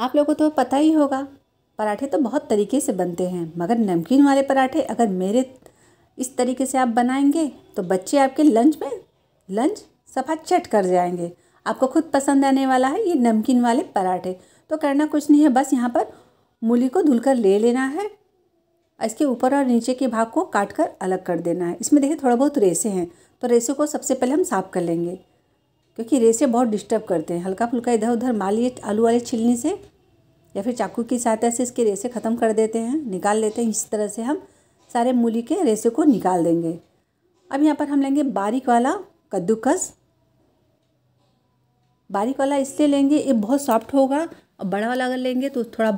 आप लोगों को तो पता ही होगा पराठे तो बहुत तरीके से बनते हैं मगर नमकीन वाले पराठे अगर मेरे इस तरीके से आप बनाएंगे तो बच्चे आपके लंच में लंच सफा चट कर जाएंगे आपको खुद पसंद आने वाला है ये नमकीन वाले पराठे तो करना कुछ नहीं है बस यहाँ पर मूली को धुलकर ले लेना है इसके ऊपर और नीचे के भाग को काट कर अलग कर देना है इसमें देखिए थोड़ा बहुत रेसे हैं तो रेसे को सबसे पहले हम साफ़ कर लेंगे क्योंकि रेसे बहुत डिस्टर्ब करते हैं हल्का फुल्का इधर उधर मालिए आलू वाले छिलनी से या फिर चाकू की सहायता से इसके रेसे ख़त्म कर देते हैं निकाल लेते हैं इस तरह से हम सारे मूली के रेसे को निकाल देंगे अब यहाँ पर हम लेंगे बारीक वाला कद्दूकस बारीक वाला इसलिए लेंगे ये बहुत सॉफ्ट होगा और बड़ा वाला अगर लेंगे तो थोड़ा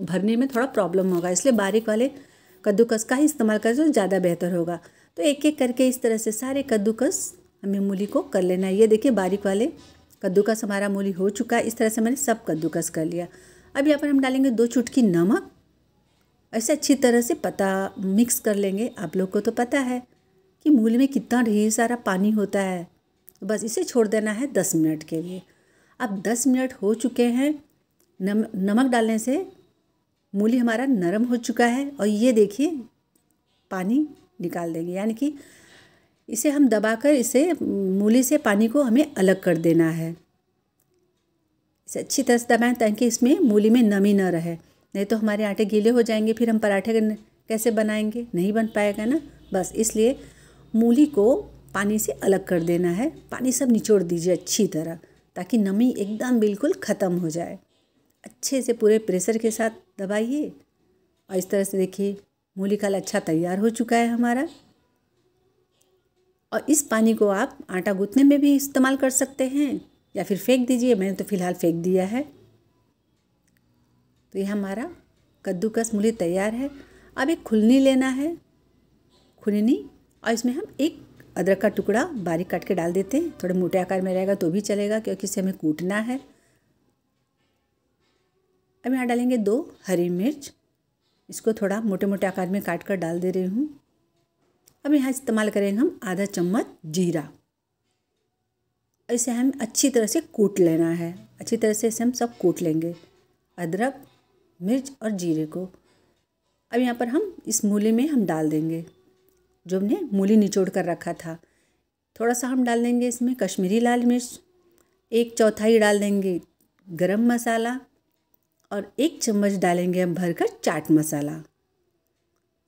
भरने में थोड़ा प्रॉब्लम होगा इसलिए बारीक वाले कद्दूकस का ही इस्तेमाल करें तो ज़्यादा बेहतर होगा तो एक एक करके इस तरह से सारे कद्दूकस हमें मूली को कर लेना है ये देखिए बारीक वाले कद्दूकस हमारा मूली हो चुका है इस तरह से मैंने सब कद्दूकस कर लिया अब यहाँ पर हम डालेंगे दो चुटकी नमक ऐसे अच्छी तरह से पता मिक्स कर लेंगे आप लोग को तो पता है कि मूली में कितना ढेर सारा पानी होता है तो बस इसे छोड़ देना है दस मिनट के लिए अब दस मिनट हो चुके हैं नम नमक डालने से मूली हमारा नरम हो चुका है और ये देखिए पानी निकाल देंगे यानी कि इसे हम दबाकर इसे मूली से पानी को हमें अलग कर देना है इसे अच्छी तरह से दबाएं ताकि इसमें मूली में नमी ना रहे नहीं तो हमारे आटे गीले हो जाएंगे फिर हम पराठे कैसे बनाएंगे नहीं बन पाएगा ना बस इसलिए मूली को पानी से अलग कर देना है पानी सब निचोड़ दीजिए अच्छी तरह ताकि नमी एकदम बिल्कुल ख़त्म हो जाए अच्छे से पूरे प्रेशर के साथ दबाइए और इस तरह से देखिए मूली काल अच्छा तैयार हो चुका है हमारा और इस पानी को आप आटा गूँथने में भी इस्तेमाल कर सकते हैं या फिर फेंक दीजिए मैंने तो फ़िलहाल फेंक दिया है तो ये हमारा कद्दूकस मूली तैयार है अब एक खुलनी लेना है खुलनी और इसमें हम एक अदरक का टुकड़ा बारीक काट के डाल देते हैं थोड़े मोटे आकार में रहेगा तो भी चलेगा क्योंकि इसे हमें कूटना है अब यहाँ डालेंगे दो हरी मिर्च इसको थोड़ा मोटे मोटे आकार में काट कर डाल दे रही हूँ अब यहाँ इस्तेमाल करेंगे हम आधा चम्मच जीरा इसे हम अच्छी तरह से कूट लेना है अच्छी तरह से इसे हम सब कूट लेंगे अदरक मिर्च और जीरे को अब यहाँ पर हम इस मूली में हम डाल देंगे जो हमने मूली निचोड़ कर रखा था थोड़ा सा हम डाल देंगे इसमें कश्मीरी लाल मिर्च एक चौथाई डाल देंगे गरम मसाला और एक चम्मच डालेंगे हम भरकर चाट मसाला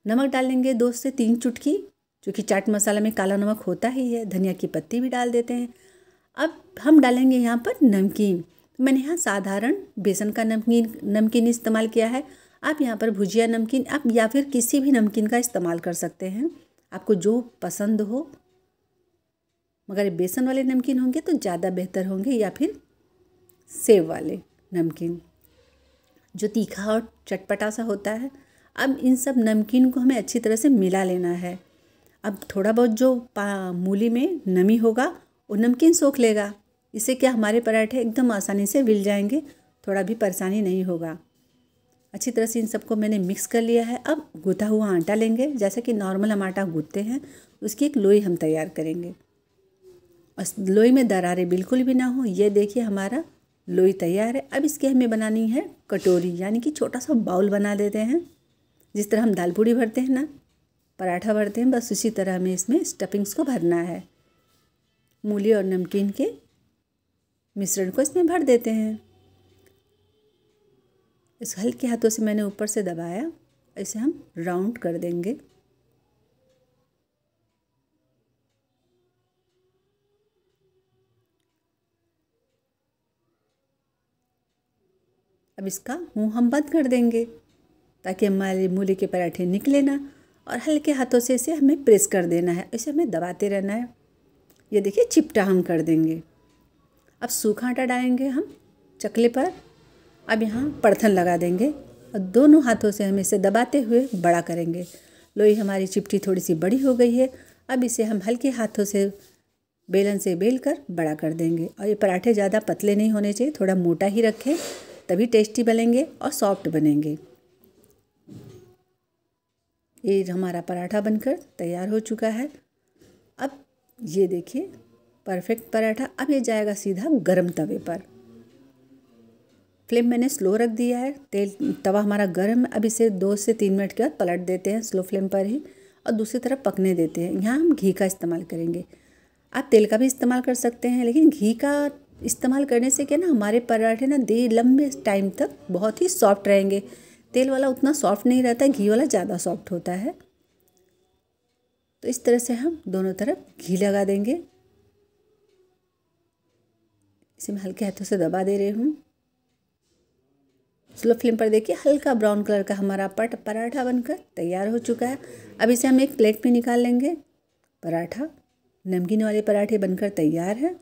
नमक डालेंगे दो से तीन चुटकी चूँकि चाट मसाला में काला नमक होता ही है धनिया की पत्ती भी डाल देते हैं अब हम डालेंगे यहाँ पर नमकीन तो मैंने यहाँ साधारण बेसन का नमकीन नमकीन इस्तेमाल किया है आप यहाँ पर भुजिया नमकीन आप या फिर किसी भी नमकीन का इस्तेमाल कर सकते हैं आपको जो पसंद हो मगर बेसन वाले नमकीन होंगे तो ज़्यादा बेहतर होंगे या फिर सेब वाले नमकीन जो तीखा और चटपटा सा होता है अब इन सब नमकीन को हमें अच्छी तरह से मिला लेना है अब थोड़ा बहुत जो मूली में नमी होगा वो नमकीन सोख लेगा इससे क्या हमारे पराठे एकदम आसानी से मिल जाएंगे थोड़ा भी परेशानी नहीं होगा अच्छी तरह से इन सबको मैंने मिक्स कर लिया है अब गुथा हुआ आटा लेंगे जैसे कि नॉर्मल हम आटा गूँधते हैं उसकी एक लोई हम तैयार करेंगे और लोई में दरारें बिल्कुल भी ना हो ये देखिए हमारा लोई तैयार है अब इसकी हमें बनानी है कटोरी यानी कि छोटा सा बाउल बना देते हैं जिस तरह हम दाल पूड़ी भरते हैं ना पराठा भरते हैं बस उसी तरह हमें इसमें स्टफिंग्स को भरना है मूली और नमकीन के मिश्रण को इसमें भर देते हैं इस हल्के हाथों से मैंने ऊपर से दबाया इसे हम राउंड कर देंगे अब इसका मुंह हम बंद कर देंगे ताकि हमारे मूली के पराठे निकले ना और हल्के हाथों से इसे हमें प्रेस कर देना है इसे हमें दबाते रहना है ये देखिए चिपटा हम कर देंगे अब सूखा आटा डालेंगे हम चकले पर अब यहाँ पड़थन लगा देंगे और दोनों हाथों से हम इसे दबाते हुए बड़ा करेंगे लोई हमारी चिपटी थोड़ी सी बड़ी हो गई है अब इसे हम हल्के हाथों से बेलन से बेल कर बड़ा कर देंगे और ये पराठे ज़्यादा पतले नहीं होने चाहिए थोड़ा मोटा ही रखें तभी टेस्टी बनेंगे और सॉफ्ट बनेंगे ये हमारा पराठा बनकर तैयार हो चुका है अब ये देखिए परफेक्ट पराठा अब ये जाएगा सीधा गर्म तवे पर फ्लेम मैंने स्लो रख दिया है तेल तवा हमारा गर्म अब इसे दो से तीन मिनट के बाद पलट देते हैं स्लो फ्लेम पर ही और दूसरी तरफ पकने देते हैं यहाँ हम घी का इस्तेमाल करेंगे आप तेल का भी इस्तेमाल कर सकते हैं लेकिन घी का इस्तेमाल करने से क्या ना हमारे पराठे ना देर लंबे टाइम तक बहुत ही सॉफ्ट रहेंगे तेल वाला उतना सॉफ्ट नहीं रहता घी वाला ज़्यादा सॉफ्ट होता है तो इस तरह से हम दोनों तरफ घी लगा देंगे इसे मैं हल्के हाथों से दबा दे रही हूँ स्लो फ्लेम पर देखिए हल्का ब्राउन कलर का हमारा पट पराठा बनकर तैयार हो चुका है अब इसे हम एक प्लेट में निकाल लेंगे पराठा नमकीन वाले पराठे बनकर तैयार है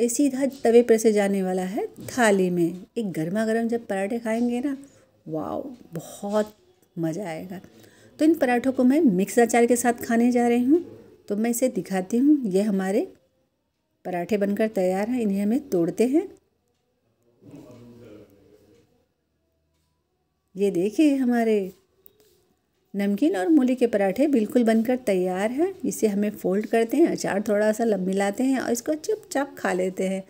ये सीधा तवे पर से जाने वाला है थाली में एक गर्मा गर्म जब पराठे खाएंगे ना वाओ बहुत मज़ा आएगा तो इन पराठों को मैं मिक्स अचार के साथ खाने जा रही हूँ तो मैं इसे दिखाती हूँ ये हमारे पराठे बनकर तैयार हैं इन्हें हमें तोड़ते हैं ये देखिए हमारे नमकीन और मूली के पराठे बिल्कुल बनकर तैयार हैं इसे हमें फोल्ड करते हैं अचार थोड़ा सा लब मिलाते हैं और इसको चुपचाप खा लेते हैं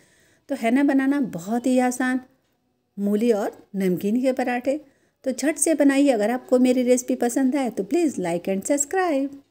तो है ना बनाना बहुत ही आसान मूली और नमकीन के पराठे तो झट से बनाइए अगर आपको मेरी रेसिपी पसंद आए तो प्लीज़ लाइक एंड सब्सक्राइब